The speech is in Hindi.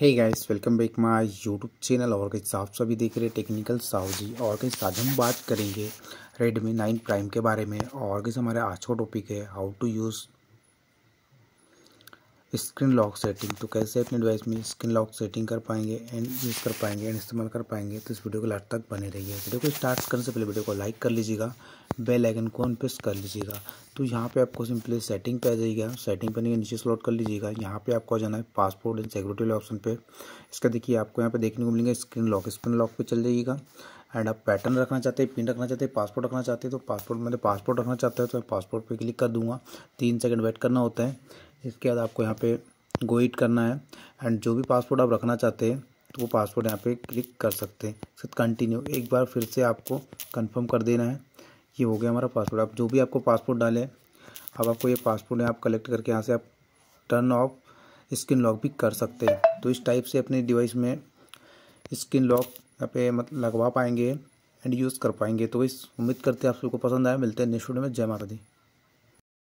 hey guys welcome back my YouTube channel और कई साफ सभी देख रहे हैं टेक्निकल साहू जी और कई साथ हम बात करेंगे रेडमी नाइन प्राइम के बारे में और कैसे हमारे आज का टॉपिक है how to use screen lock setting तो कैसे अपने डिवाइस में स्क्रीन लॉक सेटिंग कर पाएंगे एंड यूज़ कर पाएंगे एंड इस्तेमाल कर पाएंगे तो इस वीडियो को लास्ट तक बने रहिए वीडियो को स्टार्ट करने से पहले वीडियो को लाइक कर लीजिएगा बेल आइकन को प्रेस कर लीजिएगा तो यहाँ पे आपको सिंपली सेटिंग पे आ जाएगा सेटिंग पर नीचे स्लॉट कर लीजिएगा यहाँ पे आपको जाना है पासपोर्ट एंड सिक्योरिटी वाले ऑप्शन पे इसका देखिए आपको यहाँ पे देखने को मिलेगा स्क्रीन लॉक स्क्रीन लॉक पे चल जाइएगा एंड आप पैटर्न रखना चाहते हैं पिन रखना चाहते हैं पासपोर्ट रखना चाहते हैं तो पासपोर्ट मैंने पासपोर्ट रखना चाहता है तो मैं पासपोर्ट पर क्लिक कर दूँगा तीन सेकेंड वेट करना होता है इसके बाद आपको यहाँ पर गोइट करना है एंड जो भी पासपोर्ट आप रखना चाहते हैं तो वो पासपोर्ट यहाँ पे क्लिक कर सकते हैं कंटिन्यू एक बार फिर से आपको कंफर्म कर देना है ये हो गया हमारा पासपोर्ट आप जो भी आपको पासपोर्ट डाले अब आपको ये पासपोर्ट है आप कलेक्ट करके यहाँ से आप टर्न ऑफ स्क्रीन लॉक भी कर सकते हैं तो इस टाइप से अपने डिवाइस में स्क्रीन लॉक यहाँ पे मतलब लगवा पाएंगे एंड यूज़ कर पाएंगे तो इस उम्मीद करते हैं आप सबको पसंद आया मिलते हैं नेक्स्ट वीडियो में जय माता दी